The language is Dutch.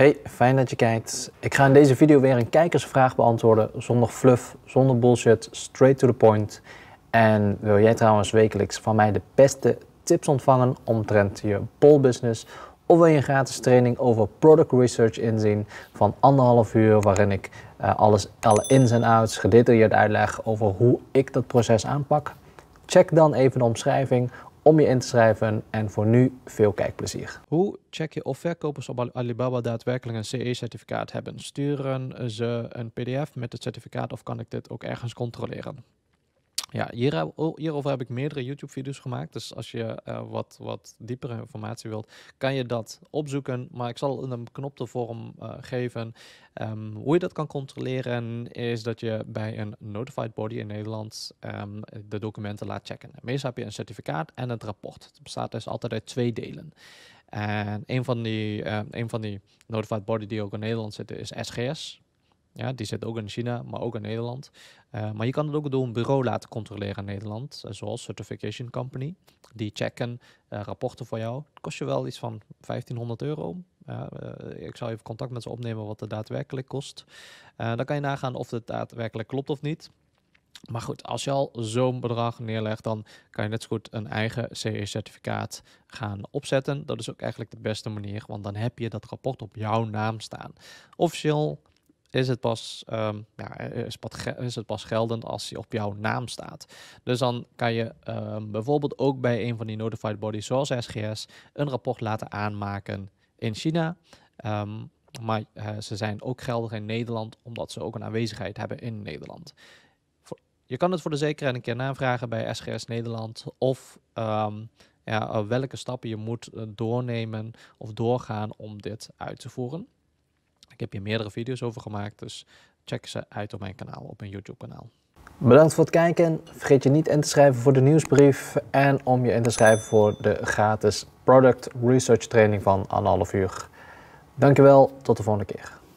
Hey, fijn dat je kijkt. Ik ga in deze video weer een kijkersvraag beantwoorden zonder fluff, zonder bullshit, straight to the point. En wil jij trouwens wekelijks van mij de beste tips ontvangen omtrent je business? Of wil je een gratis training over product research inzien van anderhalf uur waarin ik eh, alles, alle ins en outs gedetailleerd uitleg over hoe ik dat proces aanpak? Check dan even de omschrijving om je in te schrijven. En voor nu veel kijkplezier. Hoe check je of verkopers op Alibaba daadwerkelijk een CE-certificaat hebben? Sturen ze een PDF met het certificaat of kan ik dit ook ergens controleren? Ja, hierover heb ik meerdere YouTube-video's gemaakt. Dus als je eh, wat, wat diepere informatie wilt, kan je dat opzoeken. Maar ik zal in een knop de vorm eh, geven. Ehm, hoe je dat kan controleren, is dat je bij een notified body in Nederland ehm, de documenten laat checken. Meestal heb je een certificaat en het rapport. Het bestaat dus altijd uit twee delen. En een van die, ehm, een van die notified body die ook in Nederland zitten is SGS. Ja, die zit ook in China, maar ook in Nederland. Eh, maar je kan het ook door een bureau laten controleren in Nederland, eh, zoals Certification Company. Die checken eh, rapporten voor jou. Het kost je wel iets van 1500 euro. ik zal even contact met ze opnemen wat het daadwerkelijk kost. dan kan je nagaan of het daadwerkelijk klopt of niet. Maar goed, als je al zo'n bedrag neerlegt, dan kan je net zo goed een eigen CE-certificaat gaan opzetten. Dat is ook eigenlijk de beste manier, want dan heb je dat rapport op jouw naam staan. Officieel is het pas, ehm, ja, eh, is, het pas geldend als je op jouw naam staat. Dus dan kan je ehm, bijvoorbeeld ook bij een van die notified bodies zoals SGS een rapport laten aanmaken in China. Ehm, maar eh, ze zijn ook geldig in Nederland omdat ze ook een aanwezigheid hebben in Nederland. Je kan het voor de zekerheid een keer navragen bij SGS Nederland of ja, eh, welke stappen je moet doornemen of doorgaan om dit uit te voeren. Ik heb hier meerdere video's over gemaakt, dus check ze uit op mijn kanaal, op mijn YouTube kanaal. Bedankt voor het kijken. Vergeet je niet in te schrijven voor de nieuwsbrief en om je in te schrijven voor de gratis product research training van anderhalf uur. Dankjewel, tot de volgende keer.